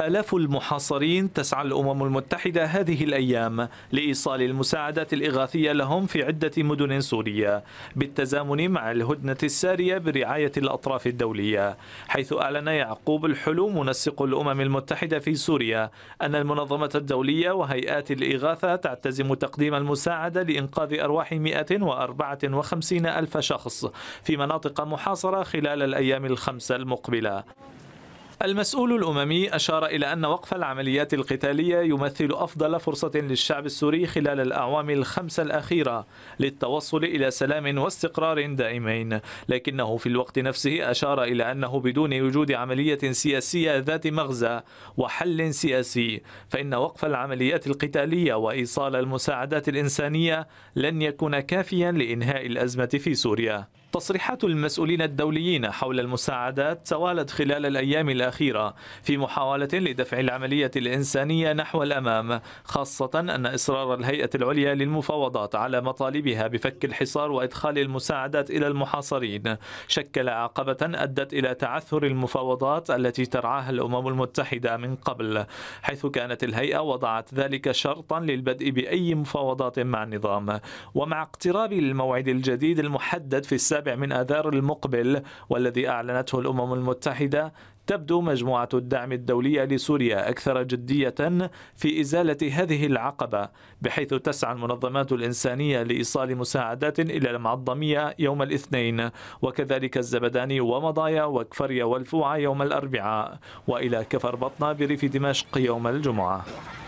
آلاف المحاصرين تسعى الأمم المتحدة هذه الأيام لإيصال المساعدات الإغاثية لهم في عدة مدن سورية بالتزامن مع الهدنة السارية برعاية الأطراف الدولية حيث أعلن يعقوب الحلو منسق الأمم المتحدة في سوريا أن المنظمة الدولية وهيئات الإغاثة تعتزم تقديم المساعدة لإنقاذ أرواح 154 ألف شخص في مناطق محاصرة خلال الأيام الخمسة المقبلة المسؤول الأممي أشار إلى أن وقف العمليات القتالية يمثل أفضل فرصة للشعب السوري خلال الأعوام الخمسة الأخيرة للتوصل إلى سلام واستقرار دائمين لكنه في الوقت نفسه أشار إلى أنه بدون وجود عملية سياسية ذات مغزى وحل سياسي فإن وقف العمليات القتالية وإيصال المساعدات الإنسانية لن يكون كافيا لإنهاء الأزمة في سوريا تصريحات المسؤولين الدوليين حول المساعدات توالت خلال الأيام الأخيرة في محاولة لدفع العملية الإنسانية نحو الأمام خاصة أن إصرار الهيئة العليا للمفاوضات على مطالبها بفك الحصار وإدخال المساعدات إلى المحاصرين شكل عقبة أدت إلى تعثر المفاوضات التي ترعاها الأمم المتحدة من قبل حيث كانت الهيئة وضعت ذلك شرطا للبدء بأي مفاوضات مع النظام ومع اقتراب الموعد الجديد المحدد في السابق السابع من آذار المقبل والذي أعلنته الأمم المتحدة تبدو مجموعة الدعم الدولية لسوريا أكثر جدية في إزالة هذه العقبة بحيث تسعى المنظمات الإنسانية لإيصال مساعدات إلى المعظمية يوم الاثنين وكذلك الزبداني ومضايا وكفريا والفوعة يوم الأربعاء وإلى كفر بطنة بريف دمشق يوم الجمعة